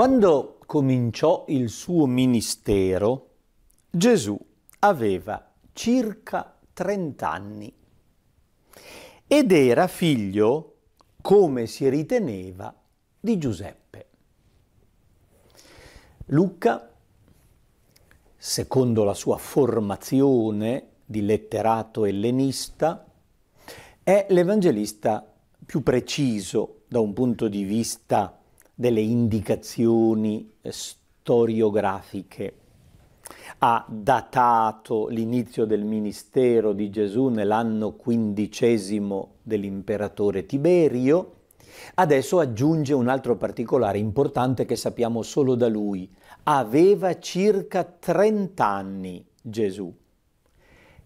Quando cominciò il suo ministero, Gesù aveva circa 30 anni ed era figlio, come si riteneva, di Giuseppe. Luca, secondo la sua formazione di letterato ellenista, è l'evangelista più preciso da un punto di vista delle indicazioni eh, storiografiche. Ha datato l'inizio del ministero di Gesù nell'anno quindicesimo dell'imperatore Tiberio. Adesso aggiunge un altro particolare importante che sappiamo solo da lui. Aveva circa 30 anni Gesù.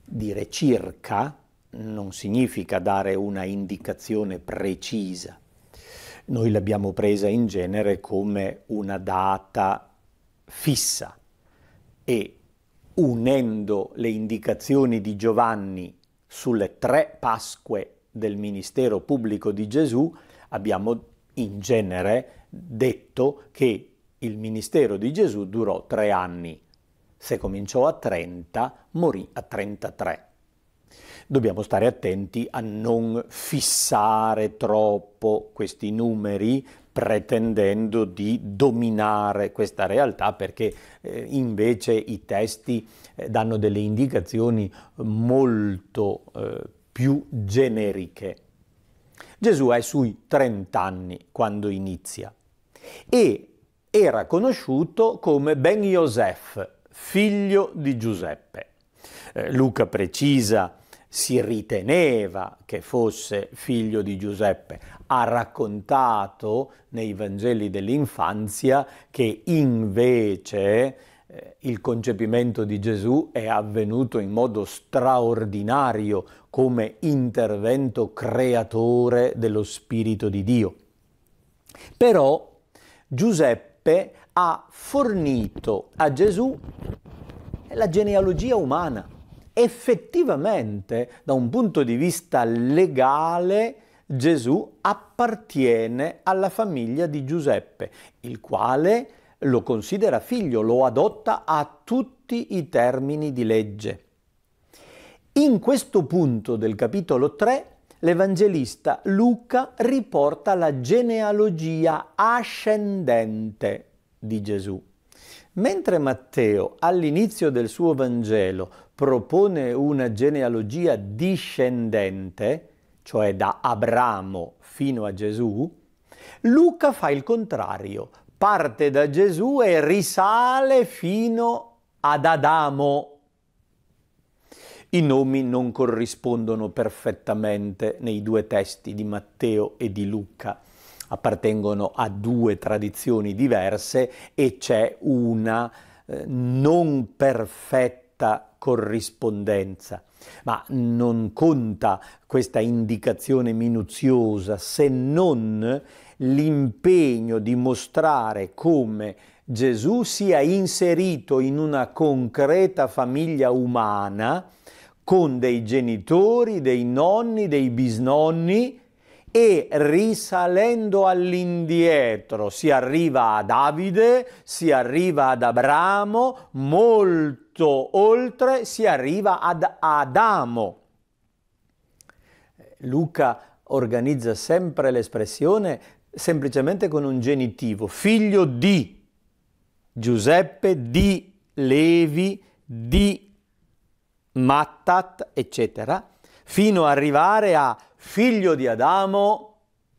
Dire circa non significa dare una indicazione precisa noi l'abbiamo presa in genere come una data fissa e unendo le indicazioni di Giovanni sulle tre Pasque del ministero pubblico di Gesù, abbiamo in genere detto che il ministero di Gesù durò tre anni. Se cominciò a 30, morì a 33. Dobbiamo stare attenti a non fissare troppo questi numeri pretendendo di dominare questa realtà perché eh, invece i testi eh, danno delle indicazioni molto eh, più generiche. Gesù è sui 30 anni quando inizia e era conosciuto come Ben Yosef, figlio di Giuseppe. Eh, Luca precisa si riteneva che fosse figlio di Giuseppe. Ha raccontato nei Vangeli dell'infanzia che invece eh, il concepimento di Gesù è avvenuto in modo straordinario come intervento creatore dello Spirito di Dio. Però Giuseppe ha fornito a Gesù la genealogia umana effettivamente da un punto di vista legale Gesù appartiene alla famiglia di Giuseppe, il quale lo considera figlio, lo adotta a tutti i termini di legge. In questo punto del capitolo 3 l'Evangelista Luca riporta la genealogia ascendente di Gesù. Mentre Matteo all'inizio del suo Vangelo propone una genealogia discendente, cioè da Abramo fino a Gesù, Luca fa il contrario, parte da Gesù e risale fino ad Adamo. I nomi non corrispondono perfettamente nei due testi di Matteo e di Luca, appartengono a due tradizioni diverse e c'è una eh, non perfetta corrispondenza. Ma non conta questa indicazione minuziosa se non l'impegno di mostrare come Gesù sia inserito in una concreta famiglia umana con dei genitori, dei nonni, dei bisnonni, e risalendo all'indietro si arriva a Davide, si arriva ad Abramo, molto oltre si arriva ad Adamo. Luca organizza sempre l'espressione semplicemente con un genitivo, figlio di Giuseppe, di Levi, di Mattat, eccetera fino ad arrivare a figlio di Adamo,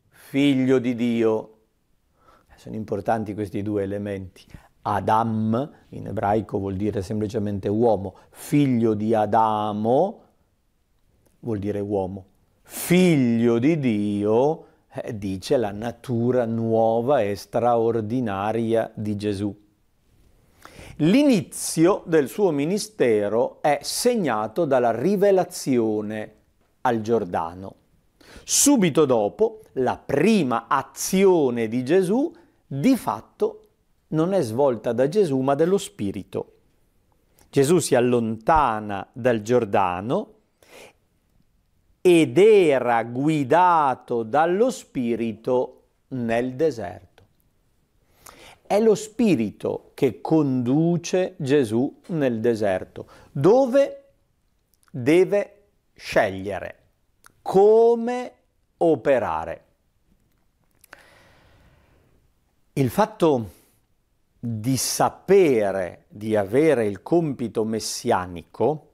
figlio di Dio. Eh, sono importanti questi due elementi. Adam in ebraico vuol dire semplicemente uomo, figlio di Adamo vuol dire uomo, figlio di Dio eh, dice la natura nuova e straordinaria di Gesù. L'inizio del suo ministero è segnato dalla rivelazione al Giordano. Subito dopo, la prima azione di Gesù di fatto non è svolta da Gesù ma dallo Spirito. Gesù si allontana dal Giordano ed era guidato dallo Spirito nel deserto. È lo spirito che conduce Gesù nel deserto, dove deve scegliere come operare. Il fatto di sapere di avere il compito messianico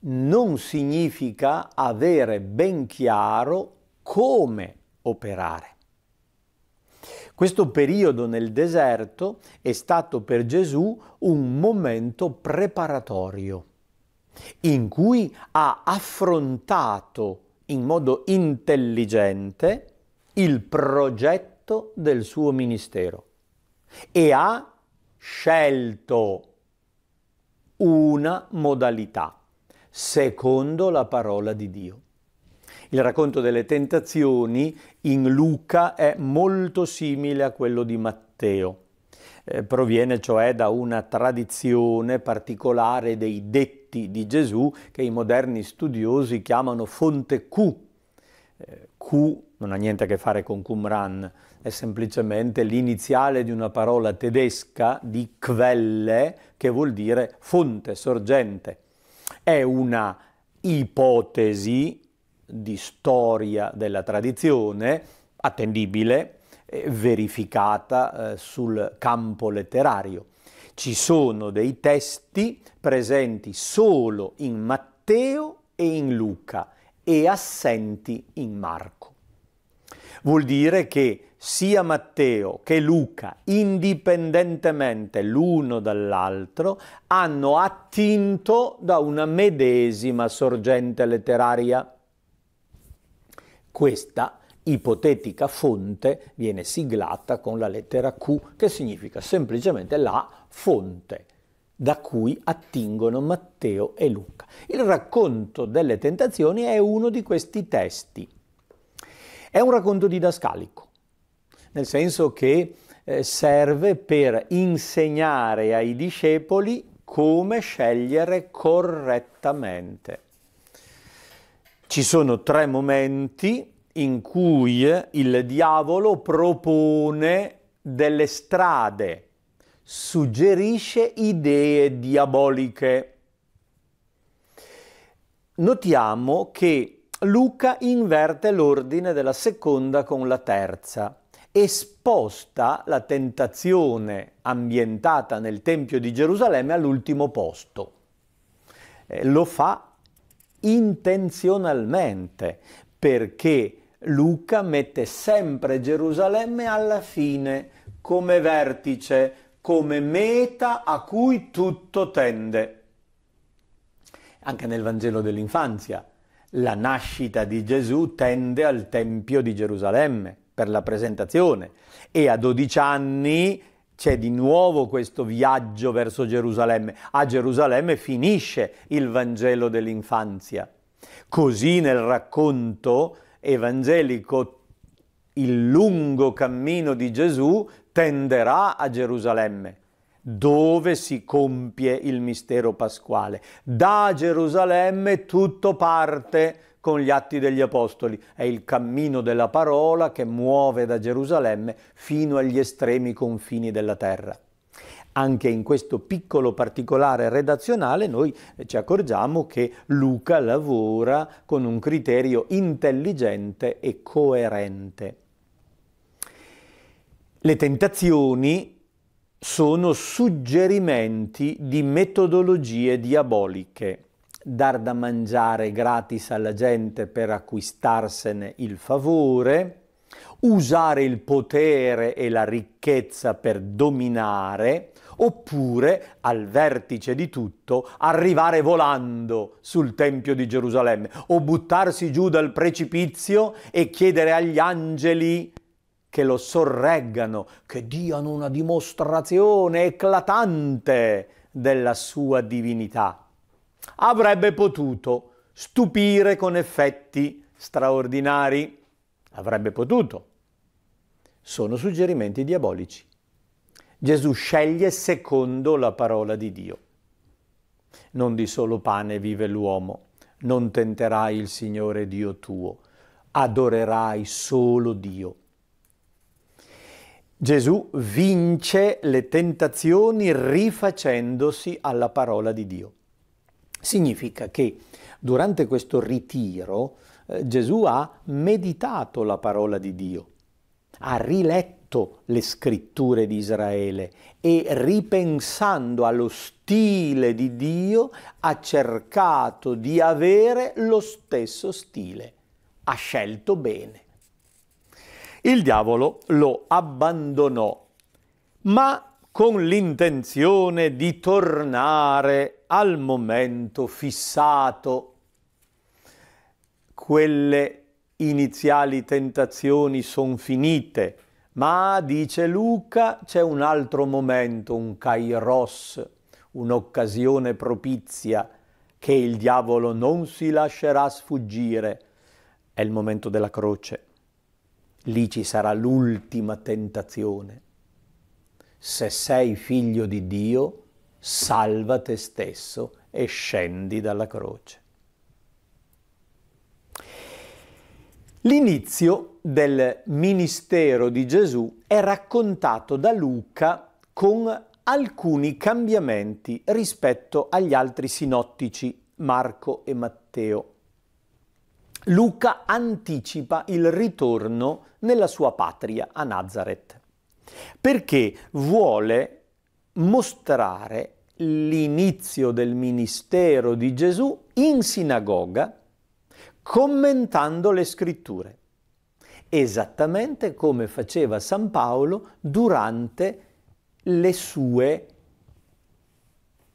non significa avere ben chiaro come operare. Questo periodo nel deserto è stato per Gesù un momento preparatorio in cui ha affrontato in modo intelligente il progetto del suo ministero e ha scelto una modalità secondo la parola di Dio. Il racconto delle tentazioni in Luca è molto simile a quello di Matteo. Eh, proviene cioè da una tradizione particolare dei detti di Gesù che i moderni studiosi chiamano fonte Q. Eh, Q non ha niente a che fare con Qumran, è semplicemente l'iniziale di una parola tedesca di quelle che vuol dire fonte, sorgente. È una ipotesi di storia della tradizione, attendibile, verificata eh, sul campo letterario. Ci sono dei testi presenti solo in Matteo e in Luca e assenti in Marco. Vuol dire che sia Matteo che Luca, indipendentemente l'uno dall'altro, hanno attinto da una medesima sorgente letteraria questa ipotetica fonte viene siglata con la lettera Q, che significa semplicemente la fonte da cui attingono Matteo e Luca. Il racconto delle tentazioni è uno di questi testi. È un racconto didascalico, nel senso che eh, serve per insegnare ai discepoli come scegliere correttamente. Ci sono tre momenti in cui il diavolo propone delle strade, suggerisce idee diaboliche. Notiamo che Luca inverte l'ordine della seconda con la terza e sposta la tentazione ambientata nel Tempio di Gerusalemme all'ultimo posto. Eh, lo fa intenzionalmente, perché Luca mette sempre Gerusalemme alla fine come vertice, come meta a cui tutto tende. Anche nel Vangelo dell'infanzia, la nascita di Gesù tende al Tempio di Gerusalemme per la presentazione e a 12 anni c'è di nuovo questo viaggio verso Gerusalemme. A Gerusalemme finisce il Vangelo dell'infanzia. Così nel racconto evangelico il lungo cammino di Gesù tenderà a Gerusalemme, dove si compie il mistero pasquale. Da Gerusalemme tutto parte con gli atti degli apostoli. È il cammino della parola che muove da Gerusalemme fino agli estremi confini della terra. Anche in questo piccolo particolare redazionale noi eh, ci accorgiamo che Luca lavora con un criterio intelligente e coerente. Le tentazioni sono suggerimenti di metodologie diaboliche dar da mangiare gratis alla gente per acquistarsene il favore, usare il potere e la ricchezza per dominare, oppure al vertice di tutto arrivare volando sul Tempio di Gerusalemme o buttarsi giù dal precipizio e chiedere agli angeli che lo sorreggano, che diano una dimostrazione eclatante della sua divinità avrebbe potuto stupire con effetti straordinari. Avrebbe potuto. Sono suggerimenti diabolici. Gesù sceglie secondo la parola di Dio. Non di solo pane vive l'uomo, non tenterai il Signore Dio tuo, adorerai solo Dio. Gesù vince le tentazioni rifacendosi alla parola di Dio. Significa che durante questo ritiro eh, Gesù ha meditato la parola di Dio, ha riletto le scritture di Israele e ripensando allo stile di Dio ha cercato di avere lo stesso stile. Ha scelto bene. Il diavolo lo abbandonò, ma con l'intenzione di tornare al momento fissato quelle iniziali tentazioni sono finite, ma dice Luca c'è un altro momento, un kairos, un'occasione propizia che il diavolo non si lascerà sfuggire. È il momento della croce. Lì ci sarà l'ultima tentazione. Se sei figlio di Dio, salva te stesso e scendi dalla croce. L'inizio del ministero di Gesù è raccontato da Luca con alcuni cambiamenti rispetto agli altri sinottici Marco e Matteo. Luca anticipa il ritorno nella sua patria a Nazareth perché vuole mostrare l'inizio del ministero di Gesù in sinagoga commentando le scritture, esattamente come faceva San Paolo durante le sue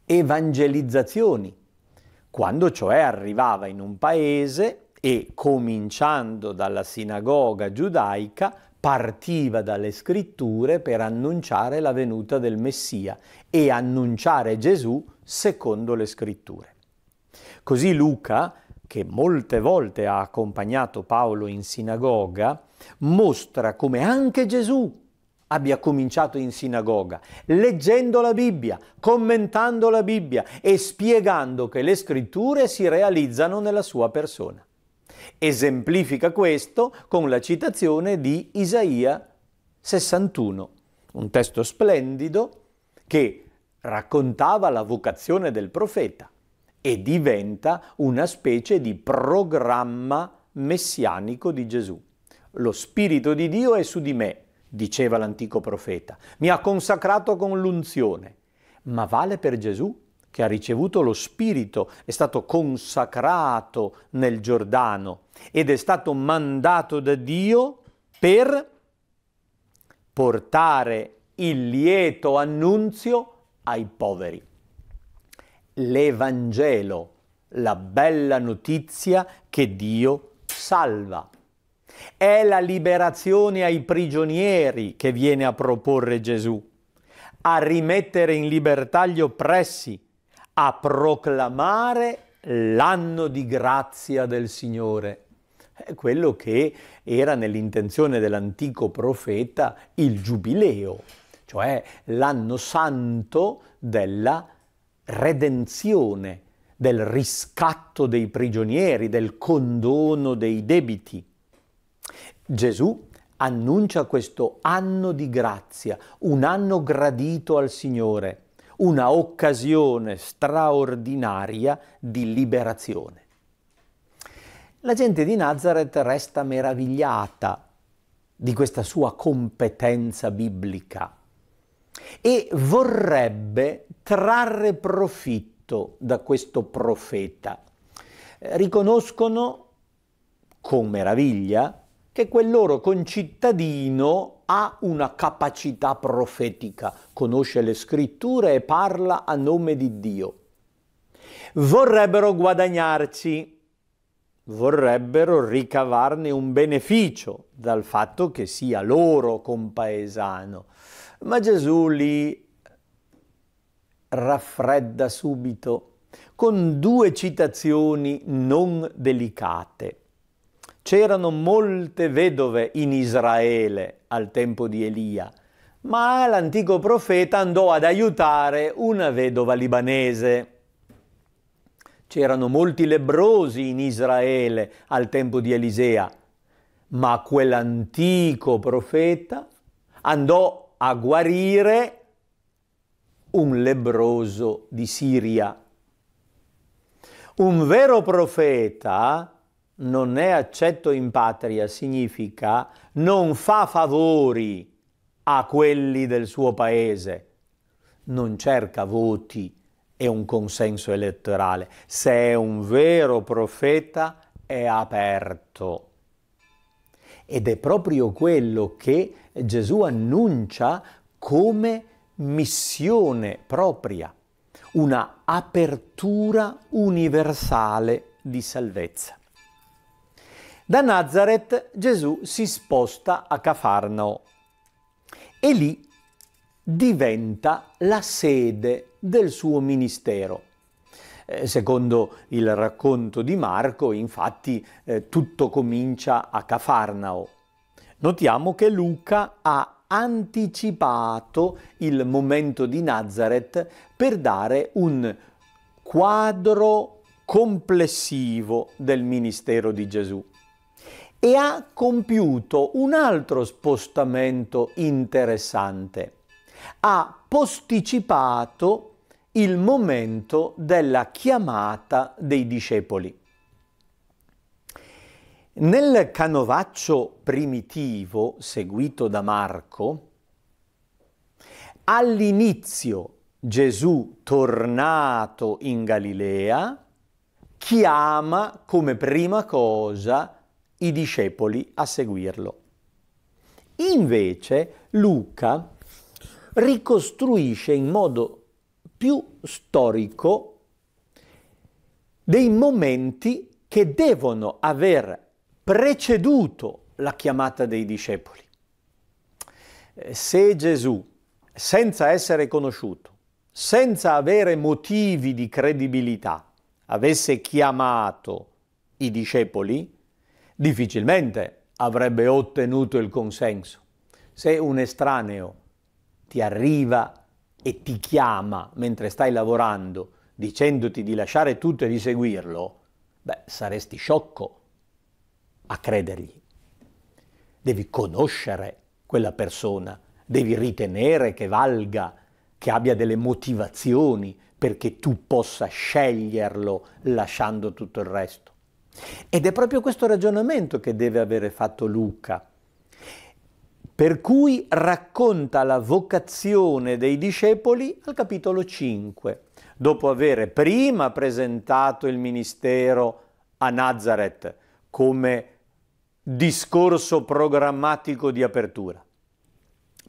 evangelizzazioni, quando cioè arrivava in un paese e cominciando dalla sinagoga giudaica partiva dalle scritture per annunciare la venuta del Messia e annunciare Gesù secondo le scritture. Così Luca, che molte volte ha accompagnato Paolo in sinagoga, mostra come anche Gesù abbia cominciato in sinagoga, leggendo la Bibbia, commentando la Bibbia e spiegando che le scritture si realizzano nella sua persona. Esemplifica questo con la citazione di Isaia 61, un testo splendido che raccontava la vocazione del profeta e diventa una specie di programma messianico di Gesù. Lo Spirito di Dio è su di me, diceva l'antico profeta, mi ha consacrato con l'unzione, ma vale per Gesù che ha ricevuto lo Spirito, è stato consacrato nel Giordano ed è stato mandato da Dio per portare il lieto annunzio ai poveri. L'Evangelo, la bella notizia che Dio salva. È la liberazione ai prigionieri che viene a proporre Gesù, a rimettere in libertà gli oppressi, a proclamare l'anno di grazia del Signore. È quello che era nell'intenzione dell'antico profeta il giubileo, cioè l'anno santo della redenzione, del riscatto dei prigionieri, del condono dei debiti. Gesù annuncia questo anno di grazia, un anno gradito al Signore una occasione straordinaria di liberazione. La gente di Nazareth resta meravigliata di questa sua competenza biblica e vorrebbe trarre profitto da questo profeta. Riconoscono con meraviglia che quel loro concittadino ha una capacità profetica, conosce le scritture e parla a nome di Dio. Vorrebbero guadagnarci, vorrebbero ricavarne un beneficio dal fatto che sia loro compaesano. Ma Gesù li raffredda subito con due citazioni non delicate. C'erano molte vedove in Israele al tempo di Elia, ma l'antico profeta andò ad aiutare una vedova libanese. C'erano molti lebrosi in Israele al tempo di Elisea, ma quell'antico profeta andò a guarire un lebroso di Siria. Un vero profeta non è accetto in patria significa non fa favori a quelli del suo paese, non cerca voti e un consenso elettorale. Se è un vero profeta è aperto. Ed è proprio quello che Gesù annuncia come missione propria, una apertura universale di salvezza. Da Nazareth Gesù si sposta a Cafarnao e lì diventa la sede del suo ministero. Eh, secondo il racconto di Marco, infatti, eh, tutto comincia a Cafarnao. Notiamo che Luca ha anticipato il momento di Nazareth per dare un quadro complessivo del ministero di Gesù e ha compiuto un altro spostamento interessante. Ha posticipato il momento della chiamata dei discepoli. Nel canovaccio primitivo seguito da Marco, all'inizio Gesù tornato in Galilea chiama come prima cosa i discepoli a seguirlo. Invece Luca ricostruisce in modo più storico dei momenti che devono aver preceduto la chiamata dei discepoli. Eh, se Gesù, senza essere conosciuto, senza avere motivi di credibilità, avesse chiamato i discepoli, difficilmente avrebbe ottenuto il consenso. Se un estraneo ti arriva e ti chiama mentre stai lavorando dicendoti di lasciare tutto e di seguirlo, beh, saresti sciocco a credergli. Devi conoscere quella persona, devi ritenere che valga, che abbia delle motivazioni perché tu possa sceglierlo lasciando tutto il resto. Ed è proprio questo ragionamento che deve avere fatto Luca, per cui racconta la vocazione dei discepoli al capitolo 5, dopo aver prima presentato il ministero a Nazareth come discorso programmatico di apertura.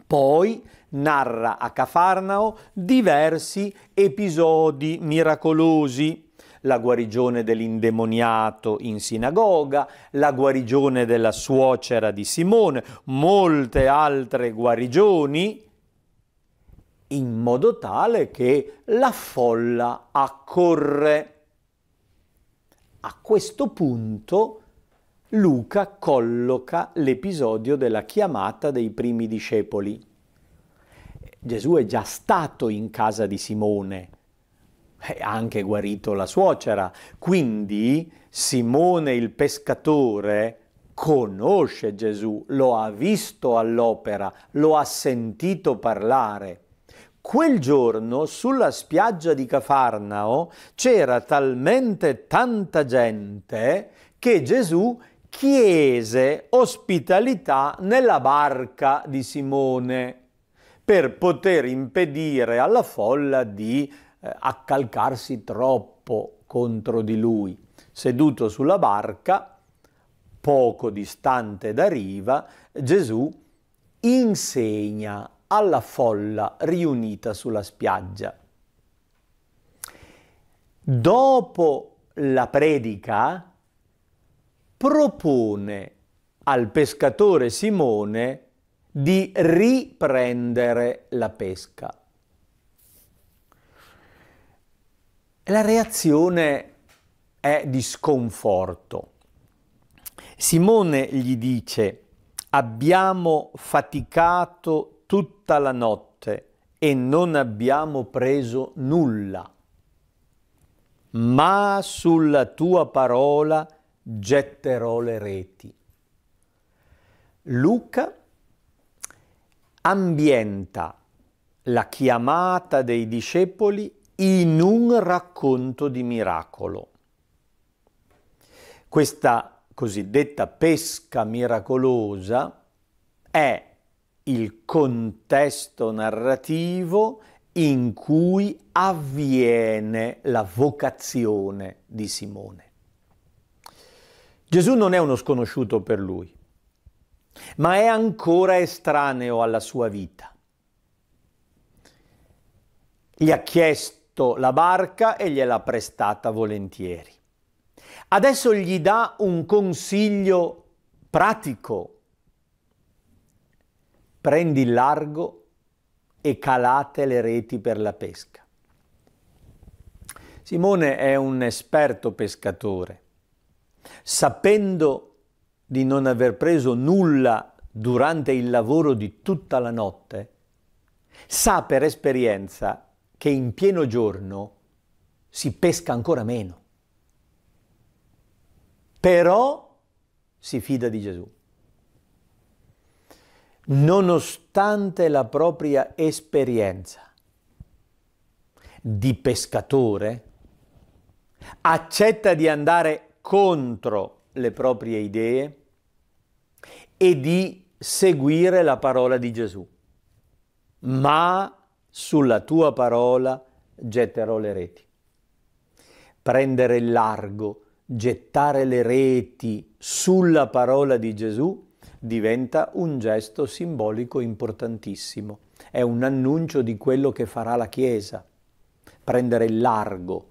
Poi narra a Cafarnao diversi episodi miracolosi la guarigione dell'indemoniato in sinagoga, la guarigione della suocera di Simone, molte altre guarigioni, in modo tale che la folla accorre. A questo punto Luca colloca l'episodio della chiamata dei primi discepoli. Gesù è già stato in casa di Simone, eh, ha anche guarito la suocera. Quindi Simone il pescatore conosce Gesù, lo ha visto all'opera, lo ha sentito parlare. Quel giorno sulla spiaggia di Cafarnao c'era talmente tanta gente che Gesù chiese ospitalità nella barca di Simone per poter impedire alla folla di eh, accalcarsi troppo contro di lui. Seduto sulla barca, poco distante da riva, Gesù insegna alla folla riunita sulla spiaggia. Dopo la predica propone al pescatore Simone di riprendere la pesca. la reazione è di sconforto. Simone gli dice, abbiamo faticato tutta la notte e non abbiamo preso nulla, ma sulla tua parola getterò le reti. Luca ambienta la chiamata dei discepoli in un racconto di miracolo. Questa cosiddetta pesca miracolosa è il contesto narrativo in cui avviene la vocazione di Simone. Gesù non è uno sconosciuto per lui, ma è ancora estraneo alla sua vita. Gli ha chiesto acquisto la barca e gliela prestata volentieri. Adesso gli dà un consiglio pratico. Prendi il largo e calate le reti per la pesca. Simone è un esperto pescatore. Sapendo di non aver preso nulla durante il lavoro di tutta la notte, sa per esperienza che che in pieno giorno si pesca ancora meno. Però si fida di Gesù. Nonostante la propria esperienza di pescatore, accetta di andare contro le proprie idee e di seguire la parola di Gesù. Ma sulla tua parola getterò le reti. Prendere il largo, gettare le reti sulla parola di Gesù diventa un gesto simbolico importantissimo, è un annuncio di quello che farà la Chiesa. Prendere il largo,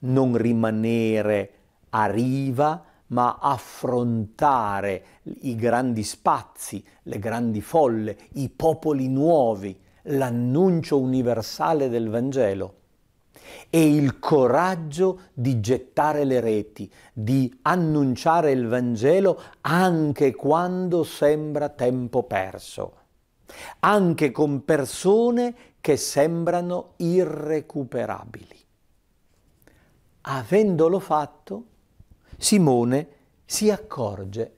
non rimanere a riva, ma affrontare i grandi spazi, le grandi folle, i popoli nuovi, l'annuncio universale del Vangelo e il coraggio di gettare le reti, di annunciare il Vangelo anche quando sembra tempo perso, anche con persone che sembrano irrecuperabili. Avendolo fatto, Simone si accorge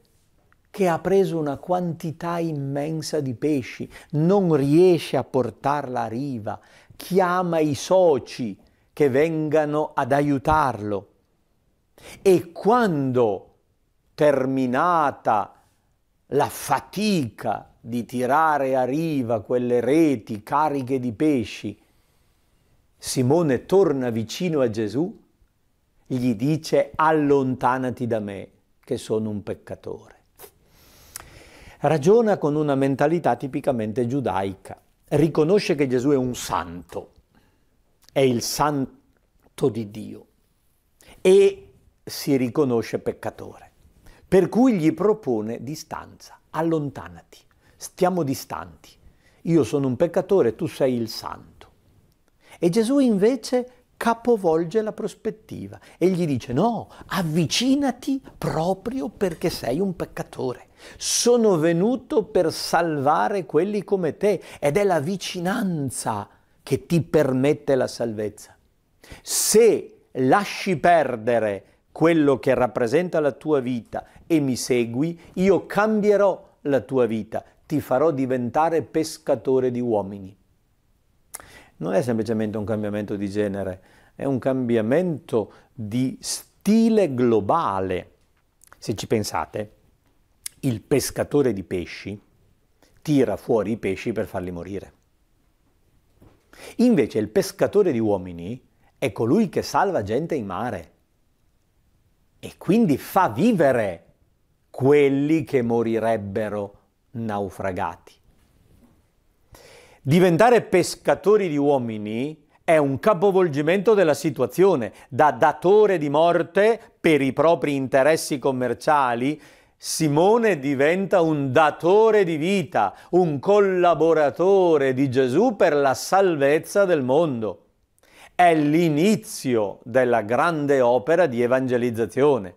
che ha preso una quantità immensa di pesci, non riesce a portarla a riva, chiama i soci che vengano ad aiutarlo. E quando, terminata la fatica di tirare a riva quelle reti cariche di pesci, Simone torna vicino a Gesù, gli dice allontanati da me, che sono un peccatore ragiona con una mentalità tipicamente giudaica. Riconosce che Gesù è un santo, è il santo di Dio e si riconosce peccatore. Per cui gli propone distanza, allontanati, stiamo distanti. Io sono un peccatore, tu sei il santo. E Gesù invece capovolge la prospettiva e gli dice no, avvicinati proprio perché sei un peccatore. Sono venuto per salvare quelli come te ed è la vicinanza che ti permette la salvezza. Se lasci perdere quello che rappresenta la tua vita e mi segui, io cambierò la tua vita, ti farò diventare pescatore di uomini non è semplicemente un cambiamento di genere, è un cambiamento di stile globale. Se ci pensate, il pescatore di pesci tira fuori i pesci per farli morire. Invece il pescatore di uomini è colui che salva gente in mare e quindi fa vivere quelli che morirebbero naufragati. Diventare pescatori di uomini è un capovolgimento della situazione, da datore di morte per i propri interessi commerciali, Simone diventa un datore di vita, un collaboratore di Gesù per la salvezza del mondo. È l'inizio della grande opera di evangelizzazione,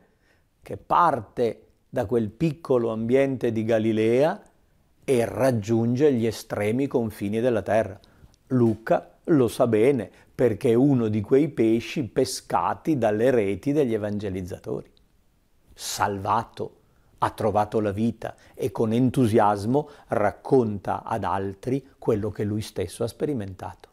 che parte da quel piccolo ambiente di Galilea e raggiunge gli estremi confini della terra. Luca lo sa bene perché è uno di quei pesci pescati dalle reti degli evangelizzatori. Salvato, ha trovato la vita e con entusiasmo racconta ad altri quello che lui stesso ha sperimentato.